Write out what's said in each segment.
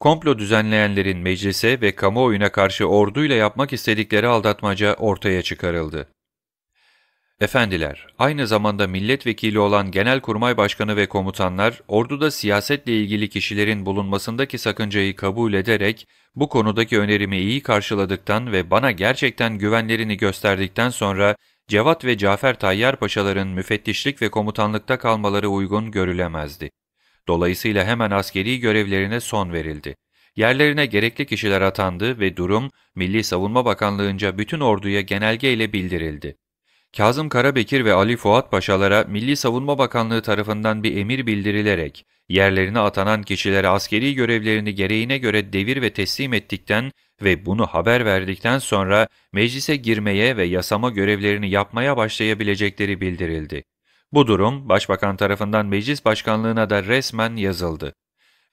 komplo düzenleyenlerin meclise ve kamuoyuna karşı orduyla yapmak istedikleri aldatmaca ortaya çıkarıldı. Efendiler, aynı zamanda milletvekili olan Genelkurmay Başkanı ve komutanlar, orduda siyasetle ilgili kişilerin bulunmasındaki sakıncayı kabul ederek, bu konudaki önerimi iyi karşıladıktan ve bana gerçekten güvenlerini gösterdikten sonra, Cevat ve Cafer Tayyar Paşaların müfettişlik ve komutanlıkta kalmaları uygun görülemezdi. Dolayısıyla hemen askeri görevlerine son verildi. Yerlerine gerekli kişiler atandı ve durum Milli Savunma Bakanlığı'nca bütün orduya genelge ile bildirildi. Kazım Karabekir ve Ali Fuat Paşalara Milli Savunma Bakanlığı tarafından bir emir bildirilerek yerlerine atanan kişilere askeri görevlerini gereğine göre devir ve teslim ettikten ve bunu haber verdikten sonra meclise girmeye ve yasama görevlerini yapmaya başlayabilecekleri bildirildi. Bu durum başbakan tarafından meclis başkanlığına da resmen yazıldı.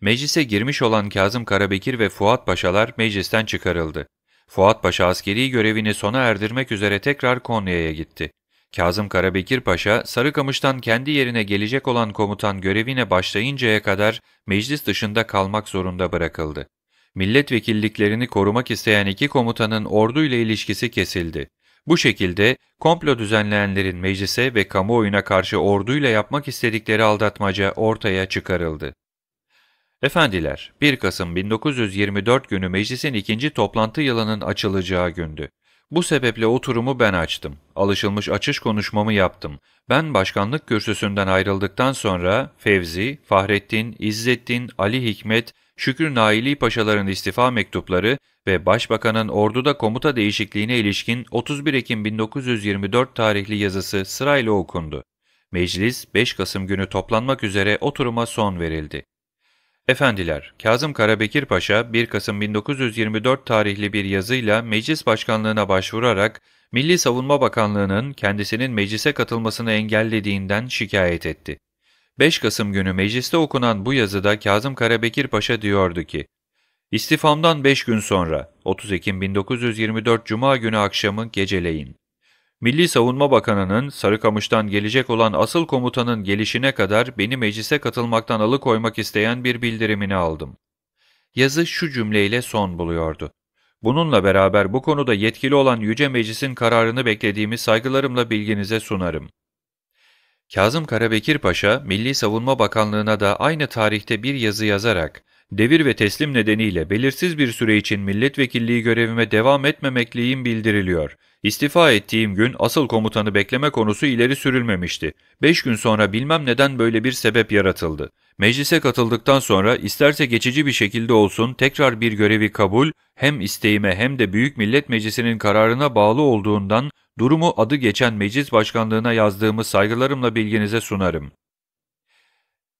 Meclise girmiş olan Kazım Karabekir ve Fuat Paşalar meclisten çıkarıldı. Fuat Paşa askeri görevini sona erdirmek üzere tekrar Konya'ya gitti. Kazım Karabekir Paşa, Sarıkamış'tan kendi yerine gelecek olan komutan görevine başlayıncaya kadar meclis dışında kalmak zorunda bırakıldı. Milletvekilliklerini korumak isteyen iki komutanın orduyla ilişkisi kesildi. Bu şekilde komplo düzenleyenlerin meclise ve kamuoyuna karşı orduyla yapmak istedikleri aldatmaca ortaya çıkarıldı. Efendiler, 1 Kasım 1924 günü meclisin ikinci toplantı yılının açılacağı gündü. Bu sebeple oturumu ben açtım. Alışılmış açış konuşmamı yaptım. Ben başkanlık kürsüsünden ayrıldıktan sonra Fevzi, Fahrettin, İzzettin, Ali Hikmet, Şükür Naili Paşaların istifa mektupları ve Başbakan'ın orduda komuta değişikliğine ilişkin 31 Ekim 1924 tarihli yazısı sırayla okundu. Meclis 5 Kasım günü toplanmak üzere oturuma son verildi. Efendiler, Kazım Karabekir Paşa 1 Kasım 1924 tarihli bir yazıyla Meclis Başkanlığına başvurarak Milli Savunma Bakanlığı'nın kendisinin meclise katılmasını engellediğinden şikayet etti. 5 Kasım günü mecliste okunan bu yazıda Kazım Karabekir Paşa diyordu ki, İstifamdan 5 gün sonra 30 Ekim 1924 Cuma günü akşamı geceleyin. Milli Savunma Bakanı'nın Sarıkamış'tan gelecek olan asıl komutanın gelişine kadar beni meclise katılmaktan alıkoymak isteyen bir bildirimini aldım. Yazı şu cümleyle son buluyordu. Bununla beraber bu konuda yetkili olan Yüce Meclis'in kararını beklediğimi saygılarımla bilginize sunarım. Kazım Karabekir Paşa, Milli Savunma Bakanlığı'na da aynı tarihte bir yazı yazarak, devir ve teslim nedeniyle belirsiz bir süre için milletvekilliği görevime devam etmemekliyim bildiriliyor. İstifa ettiğim gün asıl komutanı bekleme konusu ileri sürülmemişti. Beş gün sonra bilmem neden böyle bir sebep yaratıldı. Meclise katıldıktan sonra isterse geçici bir şekilde olsun tekrar bir görevi kabul, hem isteğime hem de Büyük Millet Meclisi'nin kararına bağlı olduğundan durumu adı geçen meclis başkanlığına yazdığımı saygılarımla bilginize sunarım.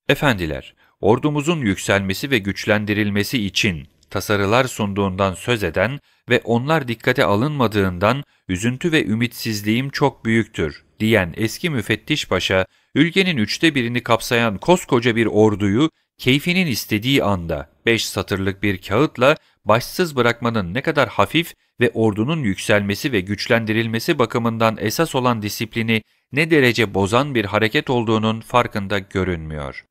Efendiler, ordumuzun yükselmesi ve güçlendirilmesi için tasarılar sunduğundan söz eden ve onlar dikkate alınmadığından üzüntü ve ümitsizliğim çok büyüktür diyen eski müfettiş paşa, ülkenin üçte birini kapsayan koskoca bir orduyu keyfinin istediği anda beş satırlık bir kağıtla başsız bırakmanın ne kadar hafif ve ordunun yükselmesi ve güçlendirilmesi bakımından esas olan disiplini ne derece bozan bir hareket olduğunun farkında görünmüyor.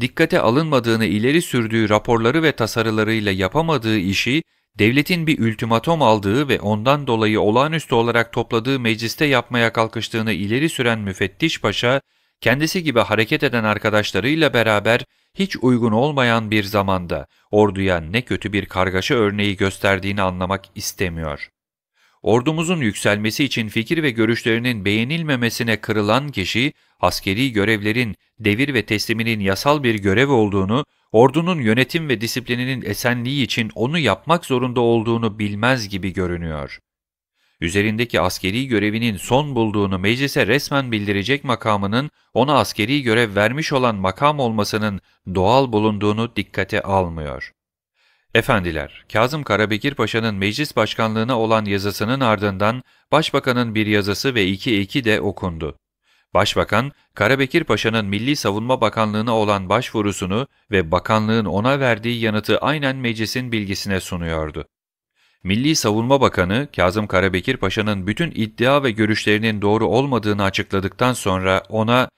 Dikkate alınmadığını ileri sürdüğü raporları ve tasarılarıyla yapamadığı işi devletin bir ultimatom aldığı ve ondan dolayı olağanüstü olarak topladığı mecliste yapmaya kalkıştığını ileri süren müfettiş paşa, kendisi gibi hareket eden arkadaşlarıyla beraber hiç uygun olmayan bir zamanda orduya ne kötü bir kargaşa örneği gösterdiğini anlamak istemiyor. Ordumuzun yükselmesi için fikir ve görüşlerinin beğenilmemesine kırılan kişi, askeri görevlerin devir ve tesliminin yasal bir görev olduğunu, ordunun yönetim ve disiplininin esenliği için onu yapmak zorunda olduğunu bilmez gibi görünüyor üzerindeki askeri görevinin son bulduğunu meclise resmen bildirecek makamının ona askeri görev vermiş olan makam olmasının doğal bulunduğunu dikkate almıyor. Efendiler, Kazım Karabekir Paşa'nın meclis başkanlığına olan yazısının ardından Başbakan'ın bir yazısı ve iki eki de okundu. Başbakan, Karabekir Paşa'nın Milli Savunma Bakanlığı'na olan başvurusunu ve bakanlığın ona verdiği yanıtı aynen meclisin bilgisine sunuyordu. Milli Savunma Bakanı Kazım Karabekir Paşa'nın bütün iddia ve görüşlerinin doğru olmadığını açıkladıktan sonra ona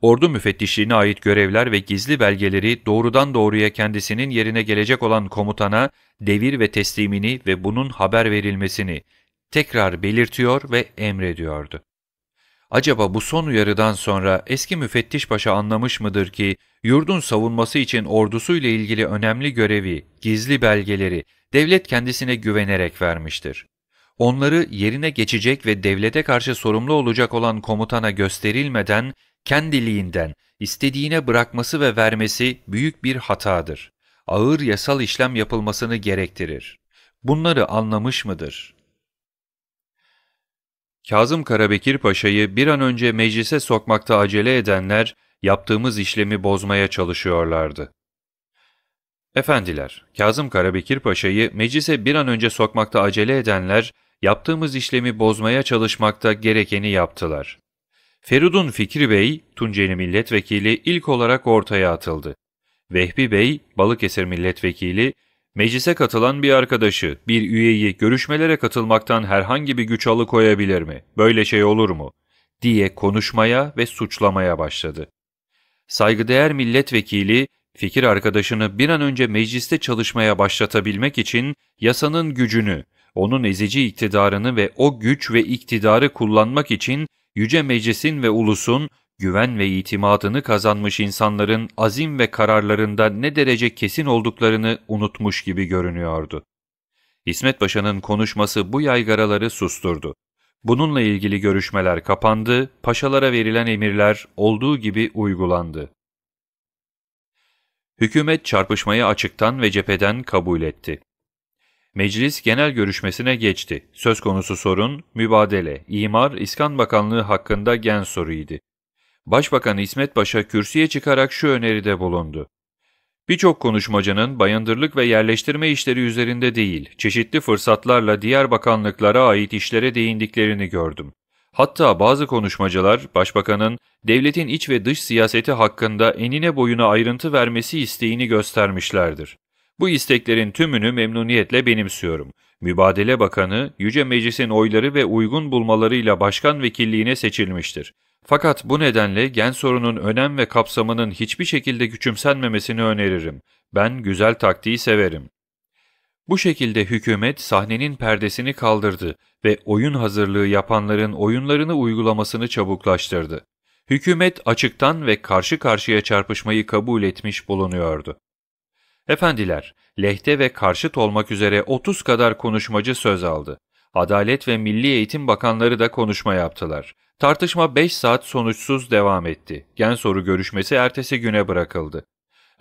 ordu müfettişliğine ait görevler ve gizli belgeleri doğrudan doğruya kendisinin yerine gelecek olan komutana devir ve teslimini ve bunun haber verilmesini tekrar belirtiyor ve emrediyordu. Acaba bu son uyarıdan sonra eski müfettiş paşa anlamış mıdır ki yurdun savunması için ordusuyla ilgili önemli görevi, gizli belgeleri, devlet kendisine güvenerek vermiştir. Onları yerine geçecek ve devlete karşı sorumlu olacak olan komutana gösterilmeden kendiliğinden istediğine bırakması ve vermesi büyük bir hatadır. Ağır yasal işlem yapılmasını gerektirir. Bunları anlamış mıdır? Kazım Karabekir Paşa'yı bir an önce meclise sokmakta acele edenler yaptığımız işlemi bozmaya çalışıyorlardı. Efendiler, Kazım Karabekir Paşa'yı meclise bir an önce sokmakta acele edenler, yaptığımız işlemi bozmaya çalışmakta gerekeni yaptılar. Feridun Fikri Bey, Tunceli Milletvekili ilk olarak ortaya atıldı. Vehbi Bey, Balıkesir Milletvekili, meclise katılan bir arkadaşı, bir üyeyi görüşmelere katılmaktan herhangi bir güç alıkoyabilir mi, böyle şey olur mu, diye konuşmaya ve suçlamaya başladı. Saygıdeğer milletvekili Fikir arkadaşını bir an önce mecliste çalışmaya başlatabilmek için yasanın gücünü, onun ezici iktidarını ve o güç ve iktidarı kullanmak için yüce meclisin ve ulusun güven ve itimadını kazanmış insanların azim ve kararlarında ne derece kesin olduklarını unutmuş gibi görünüyordu. İsmet Paşa'nın konuşması bu yaygaraları susturdu. Bununla ilgili görüşmeler kapandı, paşalara verilen emirler olduğu gibi uygulandı. Hükümet çarpışmayı açıktan ve cepheden kabul etti. Meclis genel görüşmesine geçti. Söz konusu sorun, mübadele, imar, iskan bakanlığı hakkında gen soruydu. Başbakan İsmet Paşa kürsüye çıkarak şu öneride bulundu. Birçok konuşmacının bayındırlık ve yerleştirme işleri üzerinde değil, çeşitli fırsatlarla diğer bakanlıklara ait işlere değindiklerini gördüm. Hatta bazı konuşmacılar başbakanın devletin iç ve dış siyaseti hakkında enine boyuna ayrıntı vermesi isteğini göstermişlerdir. Bu isteklerin tümünü memnuniyetle benimsiyorum. Mübadele Bakanı, Yüce Meclis'in oyları ve uygun bulmalarıyla başkan vekilliğine seçilmiştir. Fakat bu nedenle gen sorunun önem ve kapsamının hiçbir şekilde küçümsenmemesini öneririm. Ben güzel taktiği severim. Bu şekilde hükümet sahnenin perdesini kaldırdı ve oyun hazırlığı yapanların oyunlarını uygulamasını çabuklaştırdı. Hükümet açıktan ve karşı karşıya çarpışmayı kabul etmiş bulunuyordu. Efendiler, lehte ve karşıt olmak üzere 30 kadar konuşmacı söz aldı. Adalet ve Milli Eğitim Bakanları da konuşma yaptılar. Tartışma 5 saat sonuçsuz devam etti. Gen soru görüşmesi ertesi güne bırakıldı.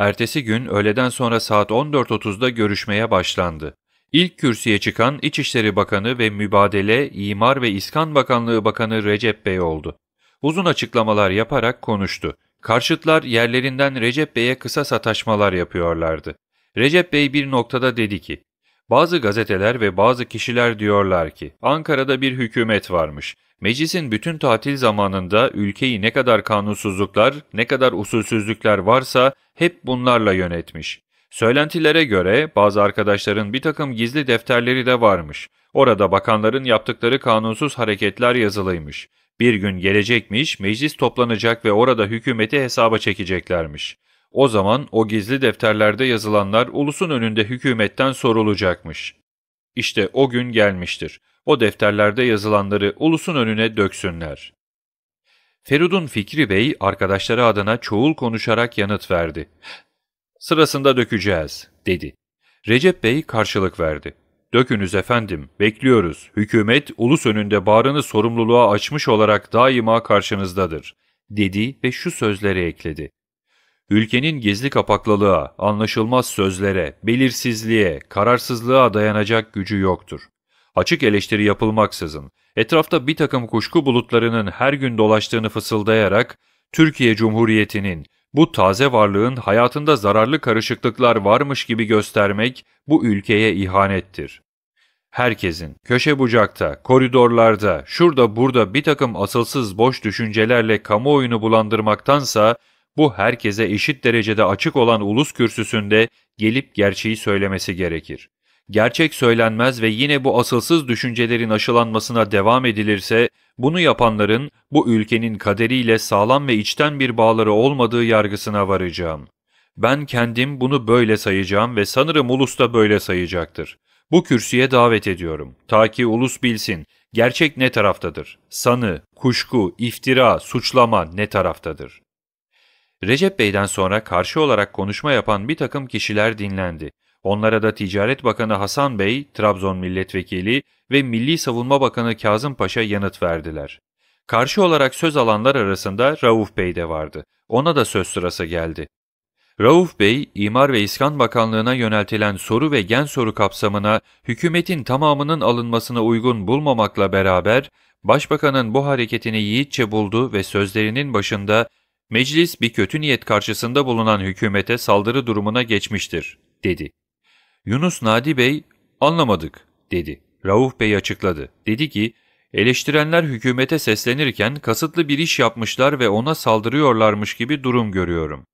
Ertesi gün öğleden sonra saat 14.30'da görüşmeye başlandı. İlk kürsüye çıkan İçişleri Bakanı ve Mübadele, İmar ve İskan Bakanlığı Bakanı Recep Bey oldu. Uzun açıklamalar yaparak konuştu. Karşıtlar yerlerinden Recep Bey'e kısa sataşmalar yapıyorlardı. Recep Bey bir noktada dedi ki, bazı gazeteler ve bazı kişiler diyorlar ki Ankara'da bir hükümet varmış. Meclisin bütün tatil zamanında ülkeyi ne kadar kanunsuzluklar, ne kadar usulsüzlükler varsa hep bunlarla yönetmiş. Söylentilere göre bazı arkadaşların bir takım gizli defterleri de varmış. Orada bakanların yaptıkları kanunsuz hareketler yazılıymış. Bir gün gelecekmiş, meclis toplanacak ve orada hükümeti hesaba çekeceklermiş. O zaman o gizli defterlerde yazılanlar ulusun önünde hükümetten sorulacakmış. İşte o gün gelmiştir o defterlerde yazılanları ulusun önüne döksünler. Ferud'un Fikri Bey arkadaşları adına çoğul konuşarak yanıt verdi. Sırasında dökeceğiz, dedi. Recep Bey karşılık verdi. Dökünüz efendim, bekliyoruz. Hükümet ulus önünde bağrını sorumluluğa açmış olarak daima karşınızdadır, dedi ve şu sözleri ekledi. Ülkenin gizli kapaklılığa, anlaşılmaz sözlere, belirsizliğe, kararsızlığa dayanacak gücü yoktur açık eleştiri yapılmaksızın etrafta bir takım kuşku bulutlarının her gün dolaştığını fısıldayarak Türkiye Cumhuriyeti'nin bu taze varlığın hayatında zararlı karışıklıklar varmış gibi göstermek bu ülkeye ihanettir. Herkesin köşe bucakta, koridorlarda, şurada burada bir takım asılsız boş düşüncelerle kamuoyunu bulandırmaktansa bu herkese eşit derecede açık olan ulus kürsüsünde gelip gerçeği söylemesi gerekir gerçek söylenmez ve yine bu asılsız düşüncelerin aşılanmasına devam edilirse, bunu yapanların bu ülkenin kaderiyle sağlam ve içten bir bağları olmadığı yargısına varacağım. Ben kendim bunu böyle sayacağım ve sanırım ulus da böyle sayacaktır. Bu kürsüye davet ediyorum. Ta ki ulus bilsin, gerçek ne taraftadır? Sanı, kuşku, iftira, suçlama ne taraftadır? Recep Bey'den sonra karşı olarak konuşma yapan bir takım kişiler dinlendi. Onlara da Ticaret Bakanı Hasan Bey, Trabzon Milletvekili ve Milli Savunma Bakanı Kazım Paşa yanıt verdiler. Karşı olarak söz alanlar arasında Rauf Bey de vardı. Ona da söz sırası geldi. Rauf Bey, İmar ve İskan Bakanlığı'na yöneltilen soru ve gen soru kapsamına hükümetin tamamının alınmasını uygun bulmamakla beraber, Başbakanın bu hareketini yiğitçe buldu ve sözlerinin başında meclis bir kötü niyet karşısında bulunan hükümete saldırı durumuna geçmiştir, dedi. Yunus Nadi Bey anlamadık dedi. Rauf Bey açıkladı. Dedi ki eleştirenler hükümete seslenirken kasıtlı bir iş yapmışlar ve ona saldırıyorlarmış gibi durum görüyorum.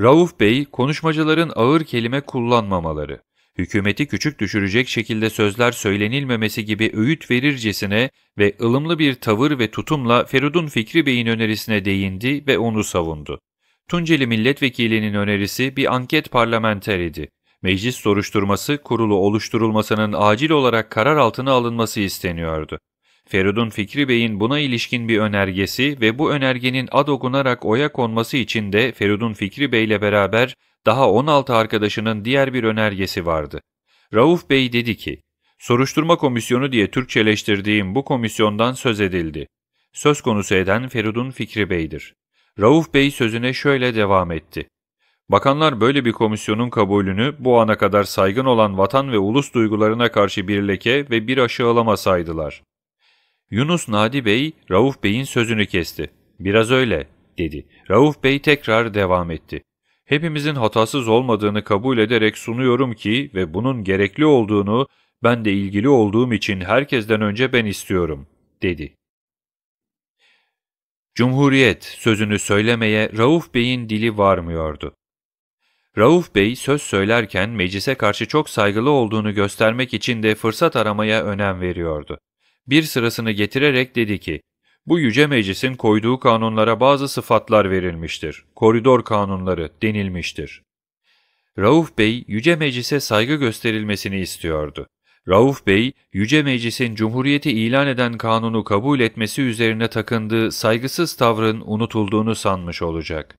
Rauf Bey konuşmacıların ağır kelime kullanmamaları, hükümeti küçük düşürecek şekilde sözler söylenilmemesi gibi öğüt verircesine ve ılımlı bir tavır ve tutumla Ferudun Fikri Bey'in önerisine değindi ve onu savundu. Tunceli milletvekilinin önerisi bir anket idi meclis soruşturması kurulu oluşturulmasının acil olarak karar altına alınması isteniyordu. Feridun Fikri Bey'in buna ilişkin bir önergesi ve bu önergenin ad okunarak oya konması için de Feridun Fikri Bey ile beraber daha 16 arkadaşının diğer bir önergesi vardı. Rauf Bey dedi ki, soruşturma komisyonu diye Türkçeleştirdiğim bu komisyondan söz edildi. Söz konusu eden Feridun Fikri Bey'dir. Rauf Bey sözüne şöyle devam etti. Bakanlar böyle bir komisyonun kabulünü bu ana kadar saygın olan vatan ve ulus duygularına karşı bir leke ve bir aşağılama saydılar. Yunus Nadi Bey, Rauf Bey'in sözünü kesti. Biraz öyle, dedi. Rauf Bey tekrar devam etti. Hepimizin hatasız olmadığını kabul ederek sunuyorum ki ve bunun gerekli olduğunu ben de ilgili olduğum için herkesten önce ben istiyorum, dedi. Cumhuriyet sözünü söylemeye Rauf Bey'in dili varmıyordu. Rauf Bey söz söylerken meclise karşı çok saygılı olduğunu göstermek için de fırsat aramaya önem veriyordu. Bir sırasını getirerek dedi ki, bu yüce meclisin koyduğu kanunlara bazı sıfatlar verilmiştir. Koridor kanunları denilmiştir. Rauf Bey, Yüce Meclis'e saygı gösterilmesini istiyordu. Rauf Bey, Yüce Meclis'in Cumhuriyeti ilan eden kanunu kabul etmesi üzerine takındığı saygısız tavrın unutulduğunu sanmış olacak.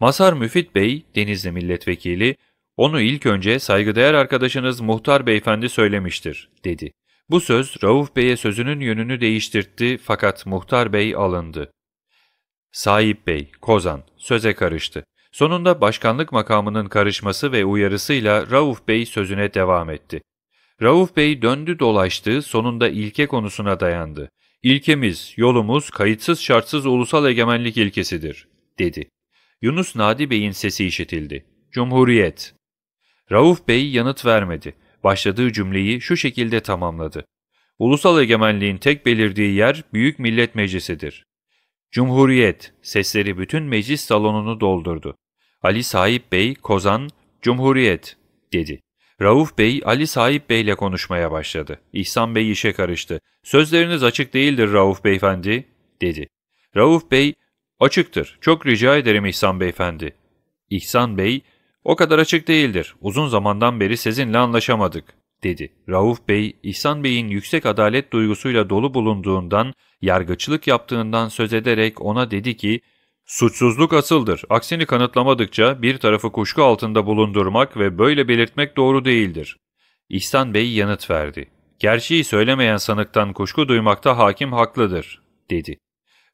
Masar Müfit Bey, Denizli milletvekili, onu ilk önce saygıdeğer arkadaşınız Muhtar Beyefendi söylemiştir, dedi. Bu söz Rauf Bey'e sözünün yönünü değiştirtti fakat Muhtar Bey alındı. Sahip Bey, Kozan, söze karıştı. Sonunda başkanlık makamının karışması ve uyarısıyla Rauf Bey sözüne devam etti. Rauf Bey döndü dolaştı, sonunda ilke konusuna dayandı. İlkemiz, yolumuz kayıtsız şartsız ulusal egemenlik ilkesidir, dedi. Yunus Nadi Bey'in sesi işitildi. Cumhuriyet. Rauf Bey yanıt vermedi. Başladığı cümleyi şu şekilde tamamladı. Ulusal egemenliğin tek belirdiği yer Büyük Millet Meclisi'dir. Cumhuriyet sesleri bütün meclis salonunu doldurdu. Ali Sahip Bey, Kozan, Cumhuriyet dedi. Rauf Bey, Ali Sahip Bey ile konuşmaya başladı. İhsan Bey işe karıştı. Sözleriniz açık değildir Rauf Beyefendi, dedi. Rauf Bey, Açıktır. Çok rica ederim İhsan Beyefendi. İhsan Bey, o kadar açık değildir. Uzun zamandan beri sizinle anlaşamadık, dedi. Rauf Bey, İhsan Bey'in yüksek adalet duygusuyla dolu bulunduğundan, yargıçlık yaptığından söz ederek ona dedi ki, Suçsuzluk asıldır. Aksini kanıtlamadıkça bir tarafı kuşku altında bulundurmak ve böyle belirtmek doğru değildir. İhsan Bey yanıt verdi. Gerçeği söylemeyen sanıktan kuşku duymakta hakim haklıdır, dedi.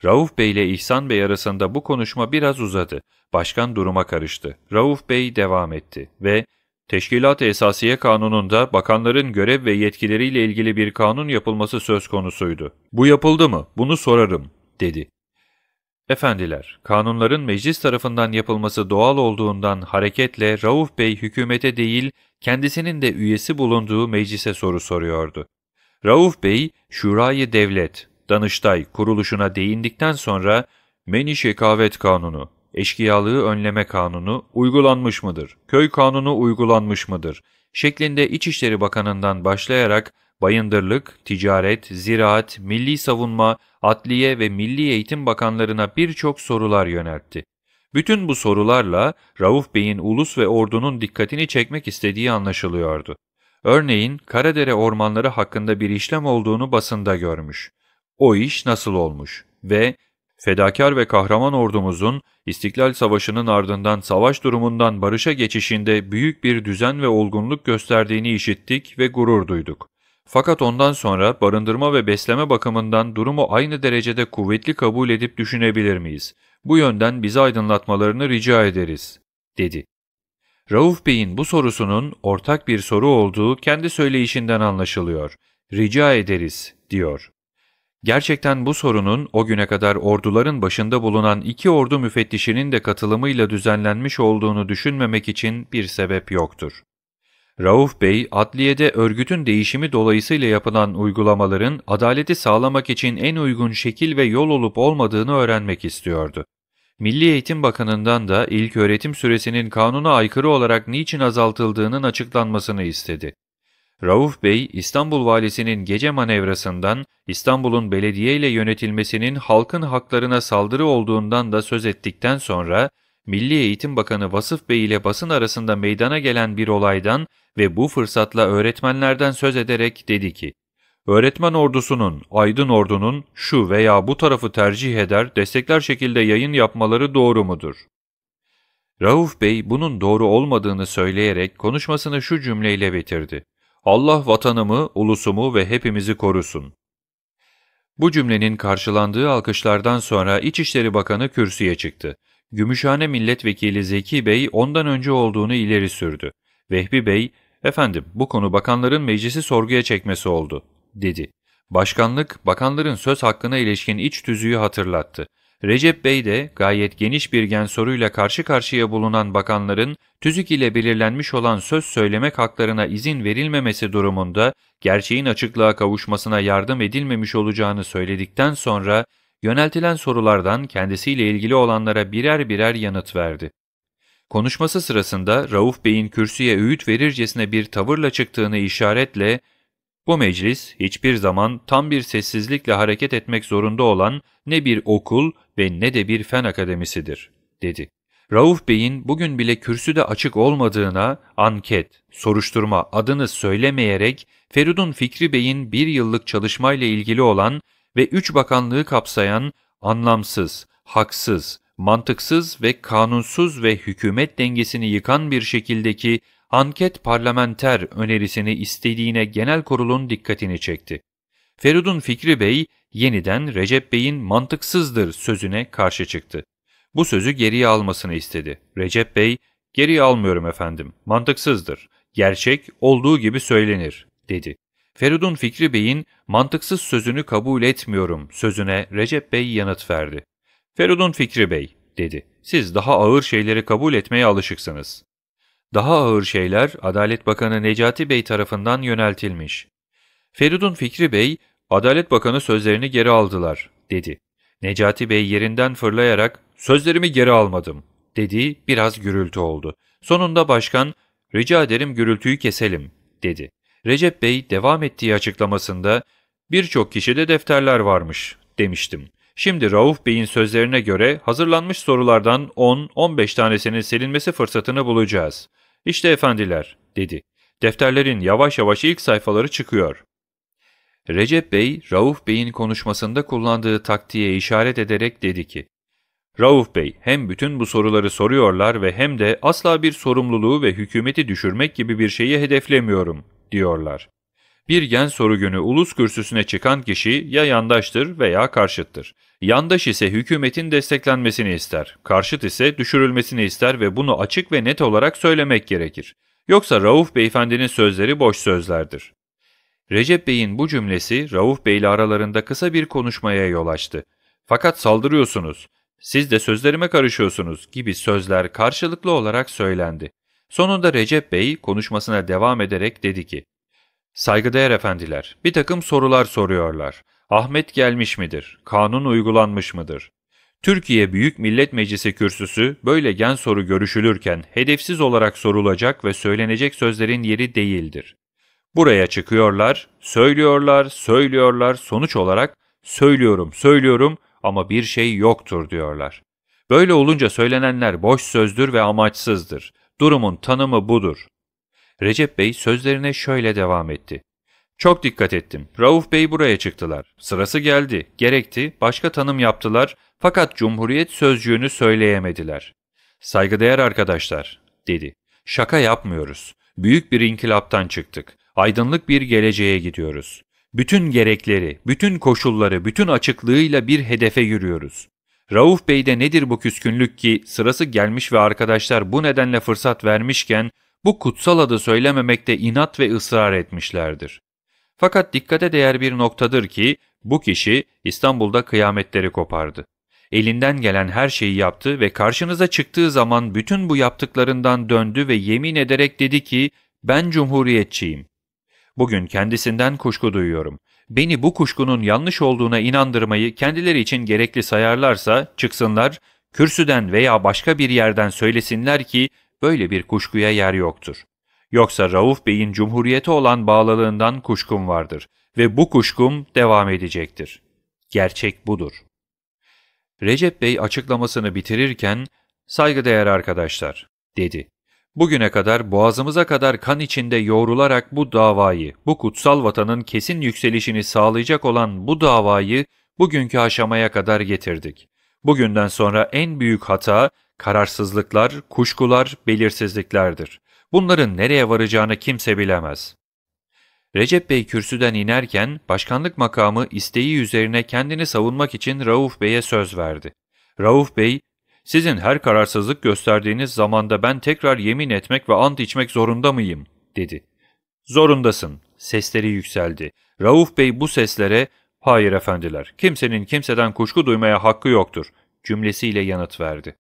Rauf Bey ile İhsan Bey arasında bu konuşma biraz uzadı. Başkan duruma karıştı. Rauf Bey devam etti ve Teşkilat-ı Esasiye Kanunu'nda bakanların görev ve yetkileriyle ilgili bir kanun yapılması söz konusuydu. Bu yapıldı mı? Bunu sorarım, dedi. Efendiler, kanunların meclis tarafından yapılması doğal olduğundan hareketle Rauf Bey hükümete değil, kendisinin de üyesi bulunduğu meclise soru soruyordu. Rauf Bey, Şurayı Devlet Danıştay kuruluşuna değindikten sonra Meni Şekavet Kanunu, Eşkıyalığı Önleme Kanunu uygulanmış mıdır? Köy Kanunu uygulanmış mıdır? şeklinde İçişleri Bakanı'ndan başlayarak bayındırlık, ticaret, ziraat, milli savunma, adliye ve milli eğitim bakanlarına birçok sorular yöneltti. Bütün bu sorularla Rauf Bey'in ulus ve ordunun dikkatini çekmek istediği anlaşılıyordu. Örneğin Karadere ormanları hakkında bir işlem olduğunu basında görmüş o iş nasıl olmuş ve fedakar ve kahraman ordumuzun İstiklal Savaşı'nın ardından savaş durumundan barışa geçişinde büyük bir düzen ve olgunluk gösterdiğini işittik ve gurur duyduk. Fakat ondan sonra barındırma ve besleme bakımından durumu aynı derecede kuvvetli kabul edip düşünebilir miyiz? Bu yönden bizi aydınlatmalarını rica ederiz, dedi. Rauf Bey'in bu sorusunun ortak bir soru olduğu kendi söyleyişinden anlaşılıyor. Rica ederiz, diyor. Gerçekten bu sorunun o güne kadar orduların başında bulunan iki ordu müfettişinin de katılımıyla düzenlenmiş olduğunu düşünmemek için bir sebep yoktur. Rauf Bey, adliyede örgütün değişimi dolayısıyla yapılan uygulamaların adaleti sağlamak için en uygun şekil ve yol olup olmadığını öğrenmek istiyordu. Milli Eğitim Bakanı'ndan da ilk öğretim süresinin kanuna aykırı olarak niçin azaltıldığının açıklanmasını istedi. Rauf Bey, İstanbul Valisi'nin gece manevrasından, İstanbul'un belediye ile yönetilmesinin halkın haklarına saldırı olduğundan da söz ettikten sonra, Milli Eğitim Bakanı Vasıf Bey ile basın arasında meydana gelen bir olaydan ve bu fırsatla öğretmenlerden söz ederek dedi ki, Öğretmen ordusunun, aydın ordunun şu veya bu tarafı tercih eder, destekler şekilde yayın yapmaları doğru mudur? Rauf Bey bunun doğru olmadığını söyleyerek konuşmasını şu cümleyle bitirdi. Allah vatanımı, ulusumu ve hepimizi korusun. Bu cümlenin karşılandığı alkışlardan sonra İçişleri Bakanı kürsüye çıktı. Gümüşhane Milletvekili Zeki Bey ondan önce olduğunu ileri sürdü. Vehbi Bey, efendim bu konu bakanların meclisi sorguya çekmesi oldu, dedi. Başkanlık, bakanların söz hakkına ilişkin iç tüzüğü hatırlattı. Recep Bey de gayet geniş bir gen soruyla karşı karşıya bulunan bakanların tüzük ile belirlenmiş olan söz söylemek haklarına izin verilmemesi durumunda gerçeğin açıklığa kavuşmasına yardım edilmemiş olacağını söyledikten sonra yöneltilen sorulardan kendisiyle ilgili olanlara birer birer yanıt verdi. Konuşması sırasında Rauf Bey'in kürsüye öğüt verircesine bir tavırla çıktığını işaretle bu meclis hiçbir zaman tam bir sessizlikle hareket etmek zorunda olan ne bir okul ve ne de bir fen akademisidir, dedi. Rauf Bey'in bugün bile kürsüde açık olmadığına anket, soruşturma adını söylemeyerek Feridun Fikri Bey'in bir yıllık çalışmayla ilgili olan ve üç bakanlığı kapsayan anlamsız, haksız, mantıksız ve kanunsuz ve hükümet dengesini yıkan bir şekildeki anket parlamenter önerisini istediğine genel kurulun dikkatini çekti. Feridun Fikri Bey yeniden Recep Bey'in mantıksızdır sözüne karşı çıktı. Bu sözü geriye almasını istedi. Recep Bey, geriye almıyorum efendim, mantıksızdır, gerçek olduğu gibi söylenir, dedi. Feridun Fikri Bey'in mantıksız sözünü kabul etmiyorum sözüne Recep Bey yanıt verdi. Feridun Fikri Bey, dedi, siz daha ağır şeyleri kabul etmeye alışıksınız. Daha ağır şeyler Adalet Bakanı Necati Bey tarafından yöneltilmiş. Feridun Fikri Bey, Adalet Bakanı sözlerini geri aldılar, dedi. Necati Bey yerinden fırlayarak, sözlerimi geri almadım, dedi, biraz gürültü oldu. Sonunda başkan, rica ederim gürültüyü keselim, dedi. Recep Bey devam ettiği açıklamasında, birçok kişide defterler varmış, demiştim. Şimdi Rauf Bey'in sözlerine göre hazırlanmış sorulardan 10-15 tanesinin silinmesi fırsatını bulacağız. İşte efendiler, dedi. Defterlerin yavaş yavaş ilk sayfaları çıkıyor. Recep Bey, Rauf Bey'in konuşmasında kullandığı taktiğe işaret ederek dedi ki, Rauf Bey hem bütün bu soruları soruyorlar ve hem de asla bir sorumluluğu ve hükümeti düşürmek gibi bir şeyi hedeflemiyorum, diyorlar. Bir gen soru günü ulus kürsüsüne çıkan kişi ya yandaştır veya karşıttır. Yandaş ise hükümetin desteklenmesini ister, karşıt ise düşürülmesini ister ve bunu açık ve net olarak söylemek gerekir. Yoksa Rauf Beyefendi'nin sözleri boş sözlerdir. Recep Bey'in bu cümlesi Rauf Bey ile aralarında kısa bir konuşmaya yol açtı. Fakat saldırıyorsunuz, siz de sözlerime karışıyorsunuz gibi sözler karşılıklı olarak söylendi. Sonunda Recep Bey konuşmasına devam ederek dedi ki, Saygıdeğer efendiler, bir takım sorular soruyorlar. Ahmet gelmiş midir? Kanun uygulanmış mıdır? Türkiye Büyük Millet Meclisi kürsüsü böyle gen soru görüşülürken hedefsiz olarak sorulacak ve söylenecek sözlerin yeri değildir. Buraya çıkıyorlar, söylüyorlar, söylüyorlar, sonuç olarak söylüyorum, söylüyorum ama bir şey yoktur diyorlar. Böyle olunca söylenenler boş sözdür ve amaçsızdır. Durumun tanımı budur. Recep Bey sözlerine şöyle devam etti. Çok dikkat ettim. Rauf Bey buraya çıktılar. Sırası geldi, gerekti, başka tanım yaptılar fakat Cumhuriyet sözcüğünü söyleyemediler. Saygıdeğer arkadaşlar, dedi. Şaka yapmıyoruz. Büyük bir inkılaptan çıktık. Aydınlık bir geleceğe gidiyoruz. Bütün gerekleri, bütün koşulları, bütün açıklığıyla bir hedefe yürüyoruz. Rauf Bey'de nedir bu küskünlük ki sırası gelmiş ve arkadaşlar bu nedenle fırsat vermişken bu kutsal adı söylememekte inat ve ısrar etmişlerdir. Fakat dikkate değer bir noktadır ki bu kişi İstanbul'da kıyametleri kopardı. Elinden gelen her şeyi yaptı ve karşınıza çıktığı zaman bütün bu yaptıklarından döndü ve yemin ederek dedi ki ben cumhuriyetçiyim. Bugün kendisinden kuşku duyuyorum. Beni bu kuşkunun yanlış olduğuna inandırmayı kendileri için gerekli sayarlarsa çıksınlar, kürsüden veya başka bir yerden söylesinler ki böyle bir kuşkuya yer yoktur. Yoksa Rauf Bey'in cumhuriyete olan bağlılığından kuşkum vardır ve bu kuşkum devam edecektir. Gerçek budur. Recep Bey açıklamasını bitirirken, saygıdeğer arkadaşlar, dedi. Bugüne kadar boğazımıza kadar kan içinde yoğrularak bu davayı, bu kutsal vatanın kesin yükselişini sağlayacak olan bu davayı bugünkü aşamaya kadar getirdik. Bugünden sonra en büyük hata Kararsızlıklar, kuşkular, belirsizliklerdir. Bunların nereye varacağını kimse bilemez. Recep Bey kürsüden inerken başkanlık makamı isteği üzerine kendini savunmak için Rauf Bey'e söz verdi. Rauf Bey, sizin her kararsızlık gösterdiğiniz zamanda ben tekrar yemin etmek ve ant içmek zorunda mıyım? dedi. Zorundasın. Sesleri yükseldi. Rauf Bey bu seslere, hayır efendiler, kimsenin kimseden kuşku duymaya hakkı yoktur cümlesiyle yanıt verdi.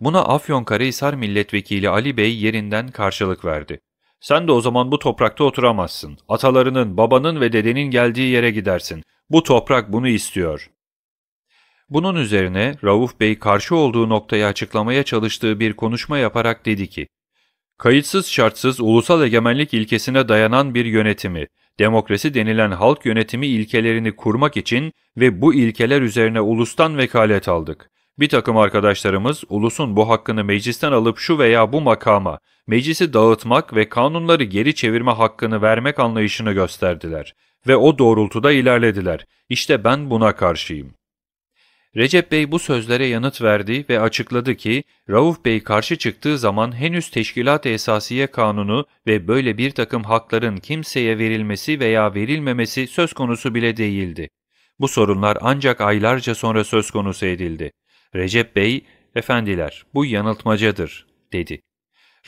Buna Afyonkarahisar Milletvekili Ali Bey yerinden karşılık verdi. Sen de o zaman bu toprakta oturamazsın. Atalarının, babanın ve dedenin geldiği yere gidersin. Bu toprak bunu istiyor. Bunun üzerine Rauf Bey karşı olduğu noktayı açıklamaya çalıştığı bir konuşma yaparak dedi ki, Kayıtsız şartsız ulusal egemenlik ilkesine dayanan bir yönetimi, demokrasi denilen halk yönetimi ilkelerini kurmak için ve bu ilkeler üzerine ulustan vekalet aldık. Bir takım arkadaşlarımız ulusun bu hakkını meclisten alıp şu veya bu makama, meclisi dağıtmak ve kanunları geri çevirme hakkını vermek anlayışını gösterdiler ve o doğrultuda ilerlediler. İşte ben buna karşıyım. Recep Bey bu sözlere yanıt verdi ve açıkladı ki Rauf Bey karşı çıktığı zaman henüz Teşkilat-ı Esasiye Kanunu ve böyle bir takım hakların kimseye verilmesi veya verilmemesi söz konusu bile değildi. Bu sorunlar ancak aylarca sonra söz konusu edildi. Recep Bey, efendiler bu yanıltmacadır dedi.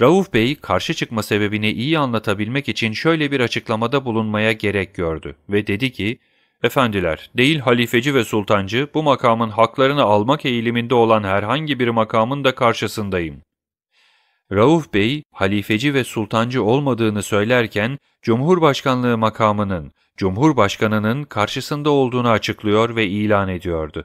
Rauf Bey karşı çıkma sebebini iyi anlatabilmek için şöyle bir açıklamada bulunmaya gerek gördü ve dedi ki, Efendiler, değil halifeci ve sultancı bu makamın haklarını almak eğiliminde olan herhangi bir makamın da karşısındayım. Rauf Bey, halifeci ve sultancı olmadığını söylerken, Cumhurbaşkanlığı makamının, Cumhurbaşkanının karşısında olduğunu açıklıyor ve ilan ediyordu.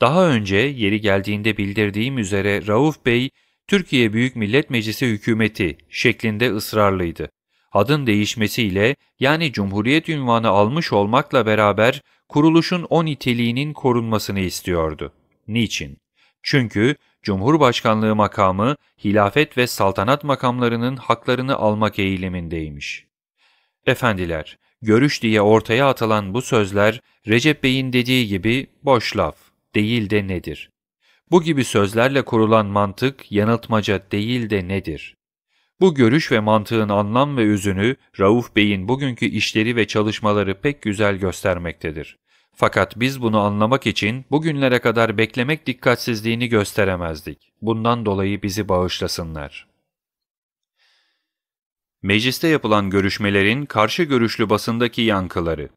Daha önce yeri geldiğinde bildirdiğim üzere Rauf Bey, Türkiye Büyük Millet Meclisi hükümeti şeklinde ısrarlıydı. Adın değişmesiyle yani Cumhuriyet ünvanı almış olmakla beraber kuruluşun o niteliğinin korunmasını istiyordu. Niçin? Çünkü Cumhurbaşkanlığı makamı hilafet ve saltanat makamlarının haklarını almak eğilimindeymiş. Efendiler, görüş diye ortaya atılan bu sözler Recep Bey'in dediği gibi boş laf değil de nedir? Bu gibi sözlerle kurulan mantık yanıltmaca değil de nedir? Bu görüş ve mantığın anlam ve üzünü Rauf Bey'in bugünkü işleri ve çalışmaları pek güzel göstermektedir. Fakat biz bunu anlamak için bugünlere kadar beklemek dikkatsizliğini gösteremezdik. Bundan dolayı bizi bağışlasınlar. Mecliste yapılan görüşmelerin karşı görüşlü basındaki yankıları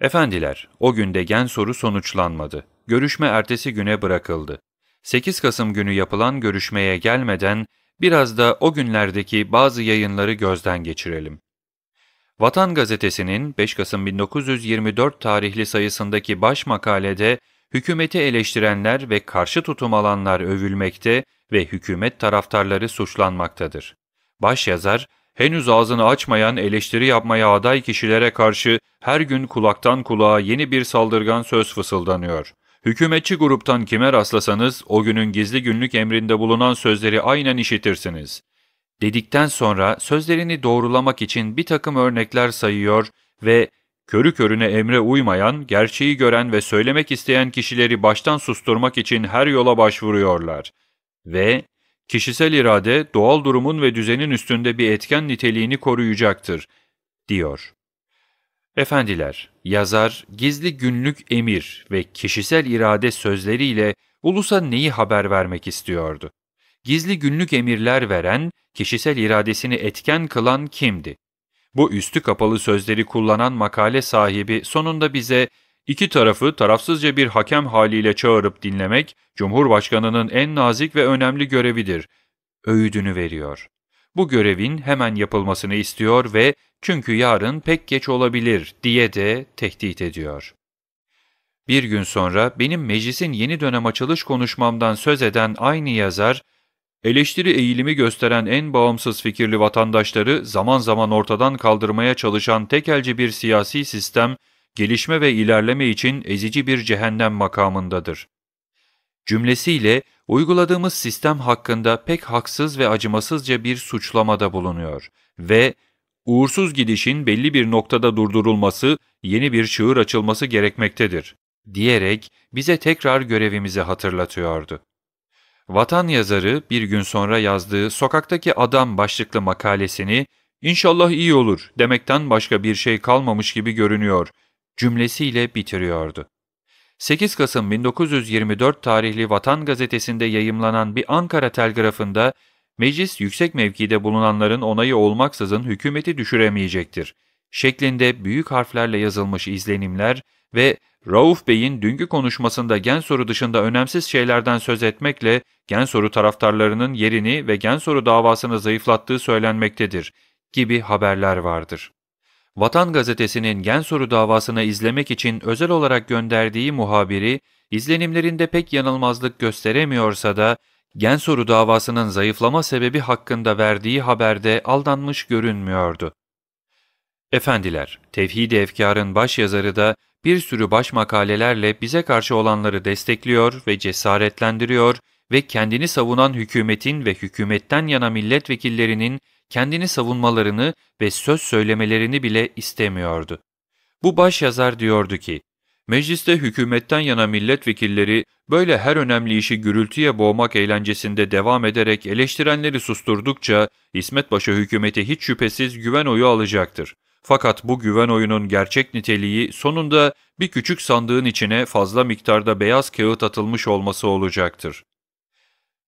Efendiler, o günde gen soru sonuçlanmadı. Görüşme ertesi güne bırakıldı. 8 Kasım günü yapılan görüşmeye gelmeden biraz da o günlerdeki bazı yayınları gözden geçirelim. Vatan Gazetesi'nin 5 Kasım 1924 tarihli sayısındaki baş makalede hükümeti eleştirenler ve karşı tutum alanlar övülmekte ve hükümet taraftarları suçlanmaktadır. Başyazar, henüz ağzını açmayan eleştiri yapmaya aday kişilere karşı her gün kulaktan kulağa yeni bir saldırgan söz fısıldanıyor. Hükümetçi gruptan kime rastlasanız o günün gizli günlük emrinde bulunan sözleri aynen işitirsiniz. Dedikten sonra sözlerini doğrulamak için bir takım örnekler sayıyor ve körü körüne emre uymayan, gerçeği gören ve söylemek isteyen kişileri baştan susturmak için her yola başvuruyorlar. Ve Kişisel irade doğal durumun ve düzenin üstünde bir etken niteliğini koruyacaktır, diyor. Efendiler, yazar gizli günlük emir ve kişisel irade sözleriyle ulusa neyi haber vermek istiyordu? Gizli günlük emirler veren, kişisel iradesini etken kılan kimdi? Bu üstü kapalı sözleri kullanan makale sahibi sonunda bize İki tarafı tarafsızca bir hakem haliyle çağırıp dinlemek, Cumhurbaşkanı'nın en nazik ve önemli görevidir. Öğüdünü veriyor. Bu görevin hemen yapılmasını istiyor ve çünkü yarın pek geç olabilir diye de tehdit ediyor. Bir gün sonra benim meclisin yeni dönem açılış konuşmamdan söz eden aynı yazar, eleştiri eğilimi gösteren en bağımsız fikirli vatandaşları zaman zaman ortadan kaldırmaya çalışan tekelci bir siyasi sistem, gelişme ve ilerleme için ezici bir cehennem makamındadır. Cümlesiyle uyguladığımız sistem hakkında pek haksız ve acımasızca bir suçlamada bulunuyor ve uğursuz gidişin belli bir noktada durdurulması, yeni bir çığır açılması gerekmektedir diyerek bize tekrar görevimizi hatırlatıyordu. Vatan yazarı bir gün sonra yazdığı Sokaktaki Adam başlıklı makalesini İnşallah iyi olur demekten başka bir şey kalmamış gibi görünüyor cümlesiyle bitiriyordu. 8 Kasım 1924 tarihli Vatan Gazetesi'nde yayımlanan bir Ankara telgrafında meclis yüksek mevkide bulunanların onayı olmaksızın hükümeti düşüremeyecektir şeklinde büyük harflerle yazılmış izlenimler ve Rauf Bey'in dünkü konuşmasında gen soru dışında önemsiz şeylerden söz etmekle gen soru taraftarlarının yerini ve gen soru davasını zayıflattığı söylenmektedir gibi haberler vardır. Vatan Gazetesi'nin gen soru davasını izlemek için özel olarak gönderdiği muhabiri, izlenimlerinde pek yanılmazlık gösteremiyorsa da, gen soru davasının zayıflama sebebi hakkında verdiği haberde aldanmış görünmüyordu. Efendiler, Tevhid-i Efkar'ın başyazarı da bir sürü baş makalelerle bize karşı olanları destekliyor ve cesaretlendiriyor ve kendini savunan hükümetin ve hükümetten yana milletvekillerinin kendini savunmalarını ve söz söylemelerini bile istemiyordu. Bu başyazar diyordu ki, Mecliste hükümetten yana milletvekilleri böyle her önemli işi gürültüye boğmak eğlencesinde devam ederek eleştirenleri susturdukça İsmet Paşa hükümeti hiç şüphesiz güven oyu alacaktır. Fakat bu güven oyunun gerçek niteliği sonunda bir küçük sandığın içine fazla miktarda beyaz kağıt atılmış olması olacaktır.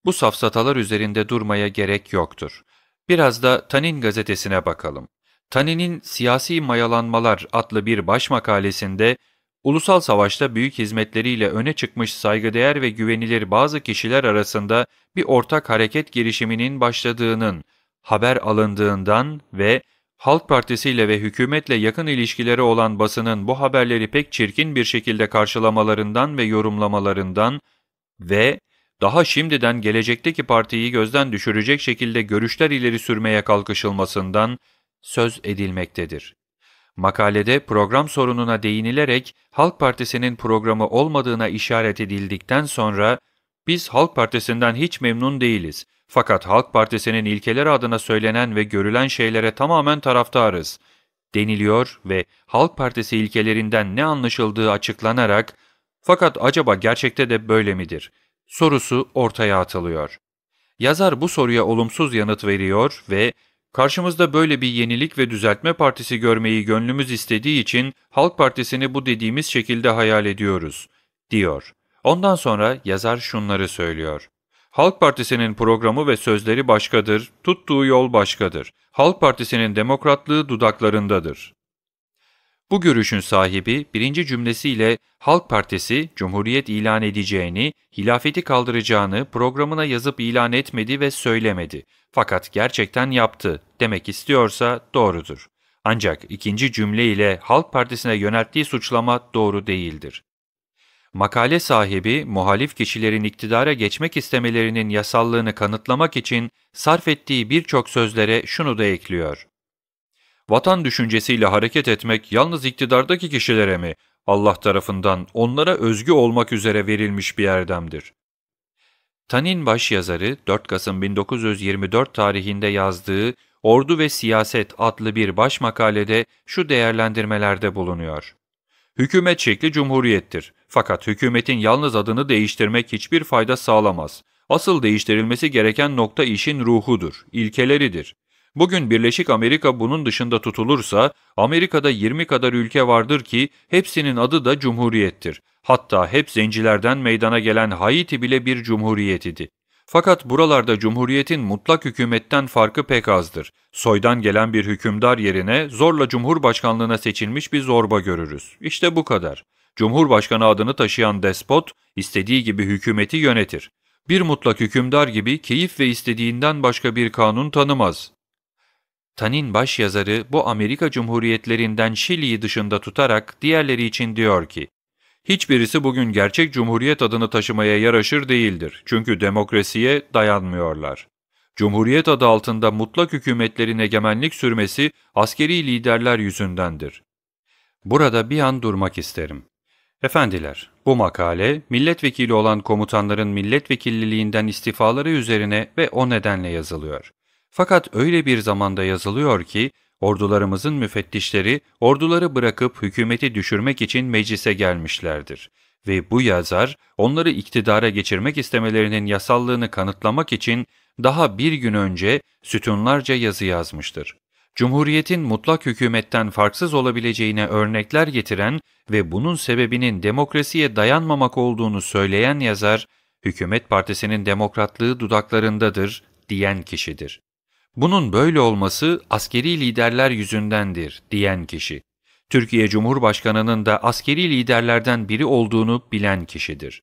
Bu safsatalar üzerinde durmaya gerek yoktur. Biraz da Tanin gazetesine bakalım. Tanin'in Siyasi Mayalanmalar adlı bir baş makalesinde ulusal savaşta büyük hizmetleriyle öne çıkmış saygıdeğer ve güvenilir bazı kişiler arasında bir ortak hareket girişiminin başladığının haber alındığından ve Halk Partisi ile ve hükümetle yakın ilişkileri olan basının bu haberleri pek çirkin bir şekilde karşılamalarından ve yorumlamalarından ve daha şimdiden gelecekteki partiyi gözden düşürecek şekilde görüşler ileri sürmeye kalkışılmasından söz edilmektedir. Makalede program sorununa değinilerek Halk Partisi'nin programı olmadığına işaret edildikten sonra biz Halk Partisi'nden hiç memnun değiliz. Fakat Halk Partisi'nin ilkeleri adına söylenen ve görülen şeylere tamamen taraftarız deniliyor ve Halk Partisi ilkelerinden ne anlaşıldığı açıklanarak fakat acaba gerçekte de böyle midir?'' sorusu ortaya atılıyor. Yazar bu soruya olumsuz yanıt veriyor ve karşımızda böyle bir yenilik ve düzeltme partisi görmeyi gönlümüz istediği için Halk Partisi'ni bu dediğimiz şekilde hayal ediyoruz, diyor. Ondan sonra yazar şunları söylüyor. Halk Partisi'nin programı ve sözleri başkadır, tuttuğu yol başkadır. Halk Partisi'nin demokratlığı dudaklarındadır. Bu görüşün sahibi birinci cümlesiyle Halk Partisi Cumhuriyet ilan edeceğini, hilafeti kaldıracağını programına yazıp ilan etmedi ve söylemedi. Fakat gerçekten yaptı demek istiyorsa doğrudur. Ancak ikinci cümle ile Halk Partisi'ne yönelttiği suçlama doğru değildir. Makale sahibi, muhalif kişilerin iktidara geçmek istemelerinin yasallığını kanıtlamak için sarf ettiği birçok sözlere şunu da ekliyor vatan düşüncesiyle hareket etmek yalnız iktidardaki kişilere mi, Allah tarafından onlara özgü olmak üzere verilmiş bir erdemdir. Tanin başyazarı 4 Kasım 1924 tarihinde yazdığı Ordu ve Siyaset adlı bir baş makalede şu değerlendirmelerde bulunuyor. Hükümet şekli cumhuriyettir. Fakat hükümetin yalnız adını değiştirmek hiçbir fayda sağlamaz. Asıl değiştirilmesi gereken nokta işin ruhudur, ilkeleridir. Bugün Birleşik Amerika bunun dışında tutulursa Amerika'da 20 kadar ülke vardır ki hepsinin adı da cumhuriyettir. Hatta hep zencilerden meydana gelen Haiti bile bir cumhuriyet idi. Fakat buralarda cumhuriyetin mutlak hükümetten farkı pek azdır. Soydan gelen bir hükümdar yerine zorla cumhurbaşkanlığına seçilmiş bir zorba görürüz. İşte bu kadar. Cumhurbaşkanı adını taşıyan despot istediği gibi hükümeti yönetir. Bir mutlak hükümdar gibi keyif ve istediğinden başka bir kanun tanımaz. Tanin başyazarı bu Amerika Cumhuriyetlerinden Şili'yi dışında tutarak diğerleri için diyor ki, Hiçbirisi bugün gerçek cumhuriyet adını taşımaya yaraşır değildir çünkü demokrasiye dayanmıyorlar. Cumhuriyet adı altında mutlak hükümetlerin egemenlik sürmesi askeri liderler yüzündendir. Burada bir an durmak isterim. Efendiler, bu makale milletvekili olan komutanların milletvekilliliğinden istifaları üzerine ve o nedenle yazılıyor. Fakat öyle bir zamanda yazılıyor ki ordularımızın müfettişleri orduları bırakıp hükümeti düşürmek için meclise gelmişlerdir. Ve bu yazar onları iktidara geçirmek istemelerinin yasallığını kanıtlamak için daha bir gün önce sütunlarca yazı yazmıştır. Cumhuriyetin mutlak hükümetten farksız olabileceğine örnekler getiren ve bunun sebebinin demokrasiye dayanmamak olduğunu söyleyen yazar, hükümet partisinin demokratlığı dudaklarındadır diyen kişidir. Bunun böyle olması askeri liderler yüzündendir diyen kişi, Türkiye Cumhurbaşkanı'nın da askeri liderlerden biri olduğunu bilen kişidir.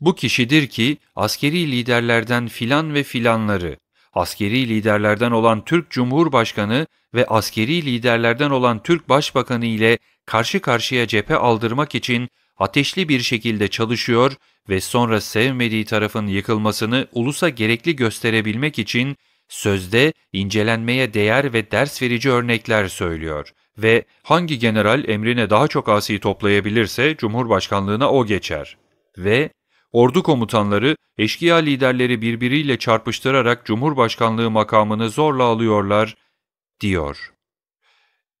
Bu kişidir ki askeri liderlerden filan ve filanları, askeri liderlerden olan Türk Cumhurbaşkanı ve askeri liderlerden olan Türk Başbakanı ile karşı karşıya cephe aldırmak için ateşli bir şekilde çalışıyor ve sonra sevmediği tarafın yıkılmasını ulusa gerekli gösterebilmek için sözde incelenmeye değer ve ders verici örnekler söylüyor ve hangi general emrine daha çok asi toplayabilirse Cumhurbaşkanlığına o geçer ve ordu komutanları eşkıya liderleri birbiriyle çarpıştırarak Cumhurbaşkanlığı makamını zorla alıyorlar, diyor.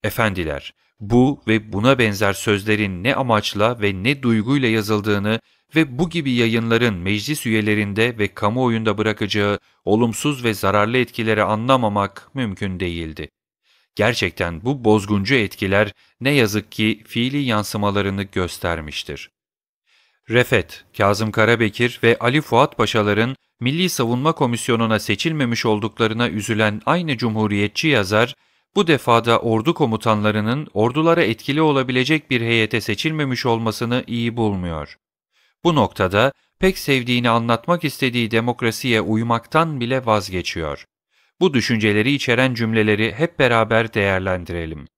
Efendiler, bu ve buna benzer sözlerin ne amaçla ve ne duyguyla yazıldığını ve bu gibi yayınların meclis üyelerinde ve kamuoyunda bırakacağı olumsuz ve zararlı etkileri anlamamak mümkün değildi. Gerçekten bu bozguncu etkiler ne yazık ki fiili yansımalarını göstermiştir. Refet, Kazım Karabekir ve Ali Fuat Paşaların Milli Savunma Komisyonu'na seçilmemiş olduklarına üzülen aynı cumhuriyetçi yazar, bu defada ordu komutanlarının ordulara etkili olabilecek bir heyete seçilmemiş olmasını iyi bulmuyor. Bu noktada pek sevdiğini anlatmak istediği demokrasiye uymaktan bile vazgeçiyor. Bu düşünceleri içeren cümleleri hep beraber değerlendirelim.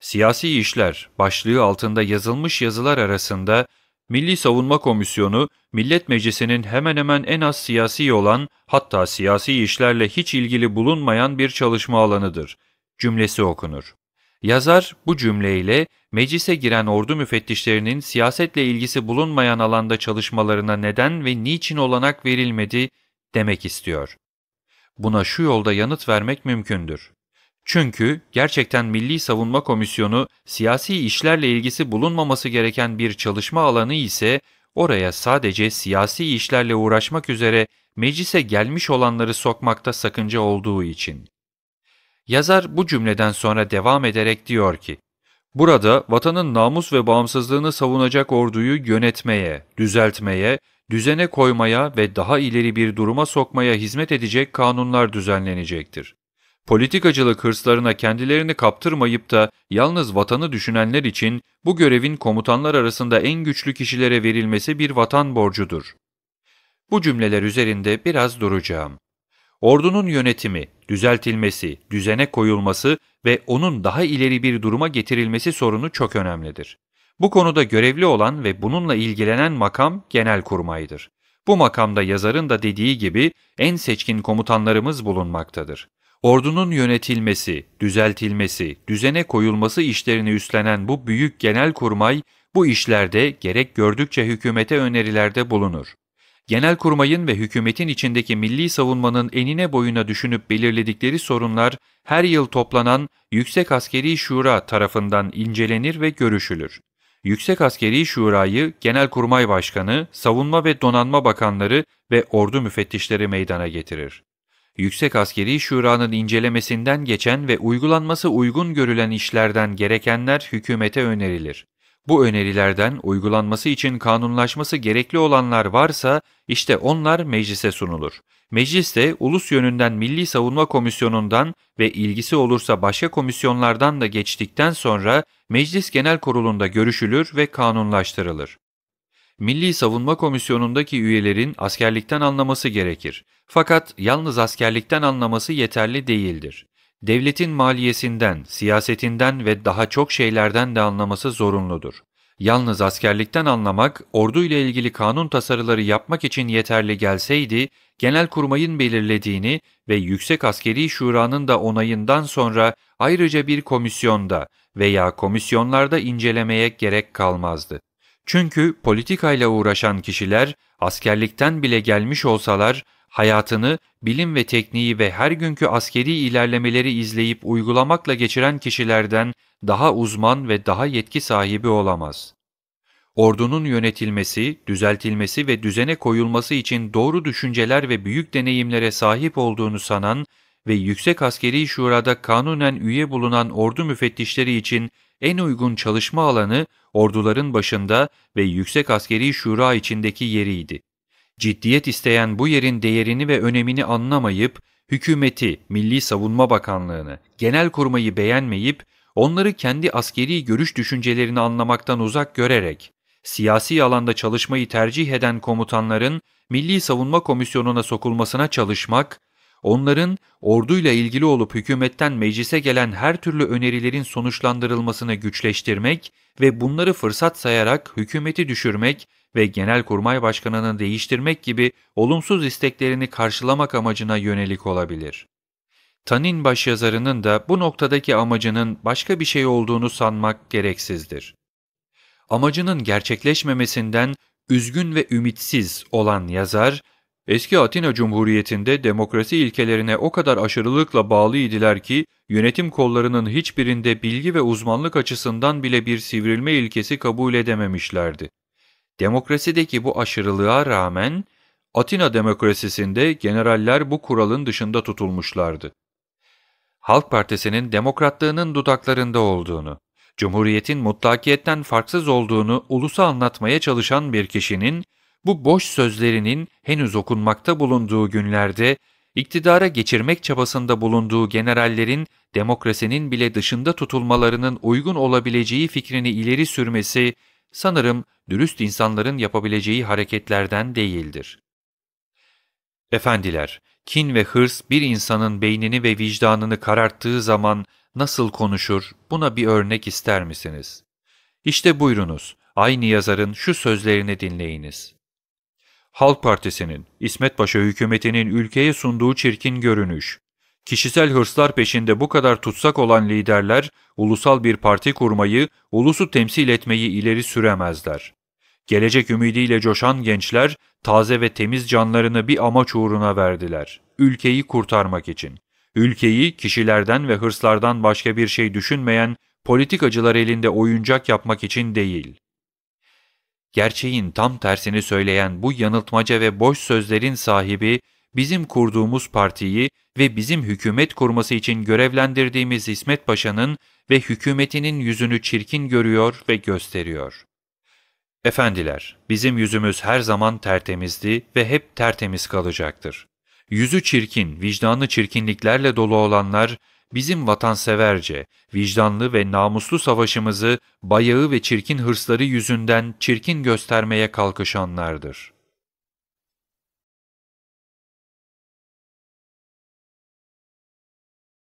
Siyasi işler başlığı altında yazılmış yazılar arasında Milli Savunma Komisyonu, Millet Meclisi'nin hemen hemen en az siyasi olan, hatta siyasi işlerle hiç ilgili bulunmayan bir çalışma alanıdır. Cümlesi okunur. Yazar bu cümleyle meclise giren ordu müfettişlerinin siyasetle ilgisi bulunmayan alanda çalışmalarına neden ve niçin olanak verilmedi demek istiyor. Buna şu yolda yanıt vermek mümkündür. Çünkü gerçekten Milli Savunma Komisyonu siyasi işlerle ilgisi bulunmaması gereken bir çalışma alanı ise oraya sadece siyasi işlerle uğraşmak üzere meclise gelmiş olanları sokmakta sakınca olduğu için. Yazar bu cümleden sonra devam ederek diyor ki, Burada vatanın namus ve bağımsızlığını savunacak orduyu yönetmeye, düzeltmeye, düzene koymaya ve daha ileri bir duruma sokmaya hizmet edecek kanunlar düzenlenecektir. Politikacılık hırslarına kendilerini kaptırmayıp da yalnız vatanı düşünenler için bu görevin komutanlar arasında en güçlü kişilere verilmesi bir vatan borcudur. Bu cümleler üzerinde biraz duracağım. Ordunun yönetimi, düzeltilmesi, düzene koyulması ve onun daha ileri bir duruma getirilmesi sorunu çok önemlidir. Bu konuda görevli olan ve bununla ilgilenen makam genelkurmaydır. Bu makamda yazarın da dediği gibi en seçkin komutanlarımız bulunmaktadır. Ordunun yönetilmesi, düzeltilmesi, düzene koyulması işlerini üstlenen bu büyük genelkurmay bu işlerde gerek gördükçe hükümete önerilerde bulunur. Genelkurmay'ın ve hükümetin içindeki milli savunmanın enine boyuna düşünüp belirledikleri sorunlar her yıl toplanan Yüksek Askeri Şura tarafından incelenir ve görüşülür. Yüksek Askeri Şura'yı Genelkurmay Başkanı, Savunma ve Donanma Bakanları ve Ordu Müfettişleri meydana getirir. Yüksek Askeri Şura'nın incelemesinden geçen ve uygulanması uygun görülen işlerden gerekenler hükümete önerilir. Bu önerilerden uygulanması için kanunlaşması gerekli olanlar varsa işte onlar meclise sunulur. Meclis de ulus yönünden Milli Savunma Komisyonu'ndan ve ilgisi olursa başka komisyonlardan da geçtikten sonra Meclis Genel Kurulu'nda görüşülür ve kanunlaştırılır. Milli Savunma Komisyonu'ndaki üyelerin askerlikten anlaması gerekir. Fakat yalnız askerlikten anlaması yeterli değildir devletin maliyesinden, siyasetinden ve daha çok şeylerden de anlaması zorunludur. Yalnız askerlikten anlamak, ordu ile ilgili kanun tasarıları yapmak için yeterli gelseydi, Genelkurmay'ın belirlediğini ve Yüksek Askeri Şura'nın da onayından sonra ayrıca bir komisyonda veya komisyonlarda incelemeye gerek kalmazdı. Çünkü politikayla uğraşan kişiler askerlikten bile gelmiş olsalar hayatını bilim ve tekniği ve her günkü askeri ilerlemeleri izleyip uygulamakla geçiren kişilerden daha uzman ve daha yetki sahibi olamaz. Ordunun yönetilmesi, düzeltilmesi ve düzene koyulması için doğru düşünceler ve büyük deneyimlere sahip olduğunu sanan ve Yüksek Askeri Şura'da kanunen üye bulunan ordu müfettişleri için en uygun çalışma alanı orduların başında ve Yüksek Askeri Şura içindeki yeriydi. Ciddiyet isteyen bu yerin değerini ve önemini anlamayıp, hükümeti, Milli Savunma Bakanlığını, genel kurmayı beğenmeyip, onları kendi askeri görüş düşüncelerini anlamaktan uzak görerek, siyasi alanda çalışmayı tercih eden komutanların Milli Savunma Komisyonu'na sokulmasına çalışmak, onların orduyla ilgili olup hükümetten meclise gelen her türlü önerilerin sonuçlandırılmasını güçleştirmek ve bunları fırsat sayarak hükümeti düşürmek ve Genelkurmay Başkanı'nı değiştirmek gibi olumsuz isteklerini karşılamak amacına yönelik olabilir. Tanin başyazarının da bu noktadaki amacının başka bir şey olduğunu sanmak gereksizdir. Amacının gerçekleşmemesinden üzgün ve ümitsiz olan yazar, eski Atina Cumhuriyeti'nde demokrasi ilkelerine o kadar aşırılıkla bağlıydılar ki yönetim kollarının hiçbirinde bilgi ve uzmanlık açısından bile bir sivrilme ilkesi kabul edememişlerdi. Demokrasideki bu aşırılığa rağmen Atina demokrasisinde generaller bu kuralın dışında tutulmuşlardı. Halk Partisi'nin demokratlığının dudaklarında olduğunu, cumhuriyetin mutlakiyetten farksız olduğunu ulusa anlatmaya çalışan bir kişinin bu boş sözlerinin henüz okunmakta bulunduğu günlerde iktidara geçirmek çabasında bulunduğu generallerin demokrasinin bile dışında tutulmalarının uygun olabileceği fikrini ileri sürmesi sanırım dürüst insanların yapabileceği hareketlerden değildir. Efendiler, kin ve hırs bir insanın beynini ve vicdanını kararttığı zaman nasıl konuşur buna bir örnek ister misiniz? İşte buyurunuz, aynı yazarın şu sözlerini dinleyiniz. Halk Partisi'nin, İsmet Paşa hükümetinin ülkeye sunduğu çirkin görünüş, Kişisel hırslar peşinde bu kadar tutsak olan liderler, ulusal bir parti kurmayı, ulusu temsil etmeyi ileri süremezler. Gelecek ümidiyle coşan gençler, taze ve temiz canlarını bir amaç uğruna verdiler. Ülkeyi kurtarmak için. Ülkeyi kişilerden ve hırslardan başka bir şey düşünmeyen politikacılar elinde oyuncak yapmak için değil. Gerçeğin tam tersini söyleyen bu yanıltmaca ve boş sözlerin sahibi, bizim kurduğumuz partiyi ve bizim hükümet kurması için görevlendirdiğimiz İsmet Paşa'nın ve hükümetinin yüzünü çirkin görüyor ve gösteriyor. Efendiler, bizim yüzümüz her zaman tertemizdi ve hep tertemiz kalacaktır. Yüzü çirkin, vicdanlı çirkinliklerle dolu olanlar, bizim vatanseverce, vicdanlı ve namuslu savaşımızı bayağı ve çirkin hırsları yüzünden çirkin göstermeye kalkışanlardır.''